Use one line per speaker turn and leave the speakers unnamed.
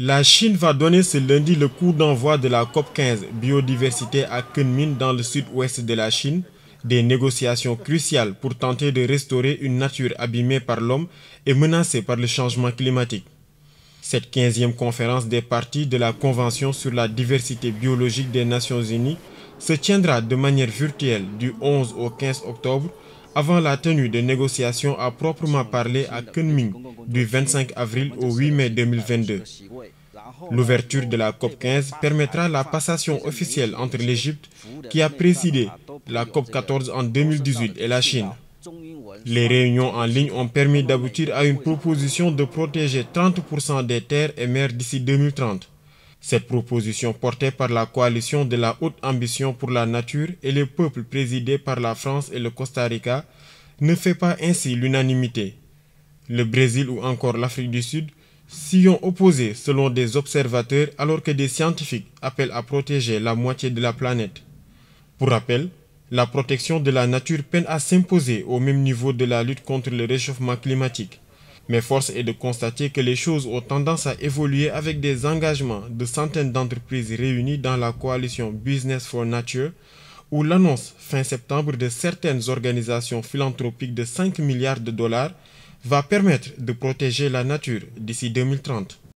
La Chine va donner ce lundi le coup d'envoi de la COP15 biodiversité à Kunming dans le sud-ouest de la Chine, des négociations cruciales pour tenter de restaurer une nature abîmée par l'homme et menacée par le changement climatique. Cette 15e conférence des parties de la Convention sur la diversité biologique des Nations Unies se tiendra de manière virtuelle du 11 au 15 octobre avant la tenue de négociations à proprement parler à Kunming du 25 avril au 8 mai 2022. L'ouverture de la COP15 permettra la passation officielle entre l'Égypte, qui a présidé la COP14 en 2018, et la Chine. Les réunions en ligne ont permis d'aboutir à une proposition de protéger 30% des terres et mers d'ici 2030. Cette proposition portée par la coalition de la haute ambition pour la nature et les peuples présidée par la France et le Costa Rica ne fait pas ainsi l'unanimité. Le Brésil ou encore l'Afrique du Sud s'y ont opposé selon des observateurs alors que des scientifiques appellent à protéger la moitié de la planète. Pour rappel, la protection de la nature peine à s'imposer au même niveau de la lutte contre le réchauffement climatique. Mais force est de constater que les choses ont tendance à évoluer avec des engagements de centaines d'entreprises réunies dans la coalition Business for Nature, où l'annonce fin septembre de certaines organisations philanthropiques de 5 milliards de dollars va permettre de protéger la nature d'ici 2030.